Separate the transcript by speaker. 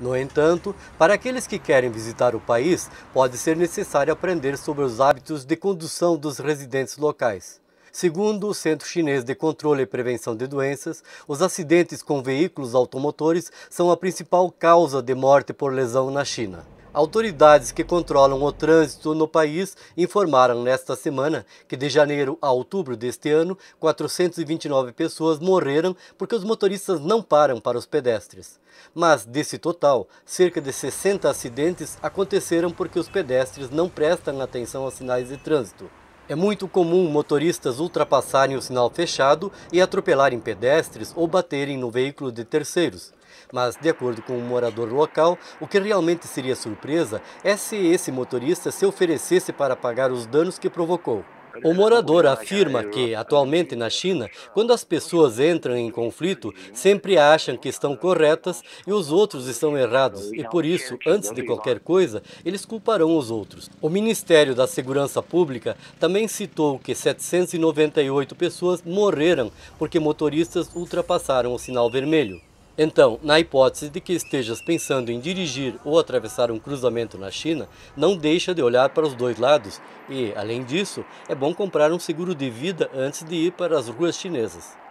Speaker 1: No entanto, para aqueles que querem visitar o país, pode ser necessário aprender sobre os hábitos de condução dos residentes locais. Segundo o Centro Chinês de Controle e Prevenção de Doenças, os acidentes com veículos automotores são a principal causa de morte por lesão na China. Autoridades que controlam o trânsito no país informaram nesta semana que de janeiro a outubro deste ano, 429 pessoas morreram porque os motoristas não param para os pedestres. Mas desse total, cerca de 60 acidentes aconteceram porque os pedestres não prestam atenção aos sinais de trânsito. É muito comum motoristas ultrapassarem o sinal fechado e atropelarem pedestres ou baterem no veículo de terceiros. Mas, de acordo com um morador local, o que realmente seria surpresa é se esse motorista se oferecesse para pagar os danos que provocou. O morador afirma que, atualmente na China, quando as pessoas entram em conflito, sempre acham que estão corretas e os outros estão errados, e por isso, antes de qualquer coisa, eles culparão os outros. O Ministério da Segurança Pública também citou que 798 pessoas morreram porque motoristas ultrapassaram o sinal vermelho. Então, na hipótese de que estejas pensando em dirigir ou atravessar um cruzamento na China, não deixa de olhar para os dois lados e, além disso, é bom comprar um seguro de vida antes de ir para as ruas chinesas.